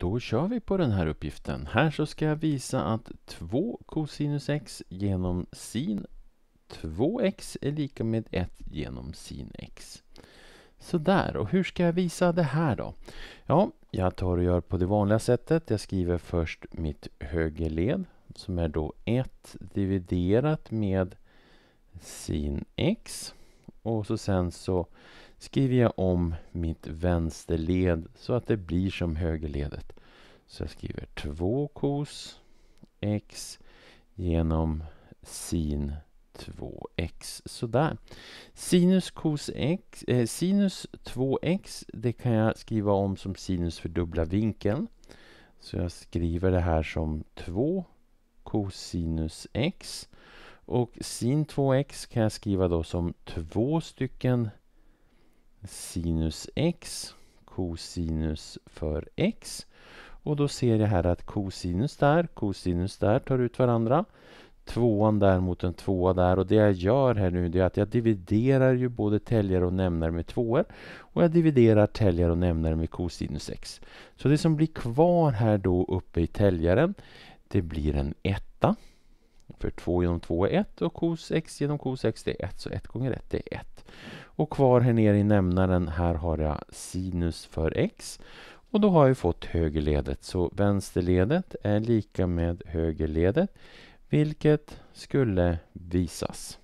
Då kör vi på den här uppgiften. Här så ska jag visa att 2 cosinus x genom sin 2x är lika med 1 genom sin x. Sådär, och hur ska jag visa det här då? Ja, jag tar och gör på det vanliga sättet. Jag skriver först mitt högerled som är då 1 dividerat med sin x. Och så sen så skriver jag om mitt vänsterled så att det blir som högerledet. Så jag skriver 2 cos x genom sin 2x. Sådär. Sinus, kos x, eh, sinus 2x det kan jag skriva om som sinus för dubbla vinkeln. Så jag skriver det här som 2 cosinus x. Och sin 2x kan jag skriva då som två stycken sinus x kosinus för x. Och då ser jag här att kosinus där, kosinus där tar ut varandra. Tvåan där mot en tvåa där och det jag gör här nu är att jag dividerar ju både täljare och nämnare med tvåor och jag dividerar täljare och nämnare med kosinus x. Så det som blir kvar här då uppe i täljaren det blir en etta. För 2 genom 2 är 1 och cos x genom cos x det är 1 så 1 gånger 1 är 1. Och kvar här nere i nämnaren, här har jag sinus för x. Och då har jag fått högerledet, så vänsterledet är lika med högerledet, vilket skulle visas.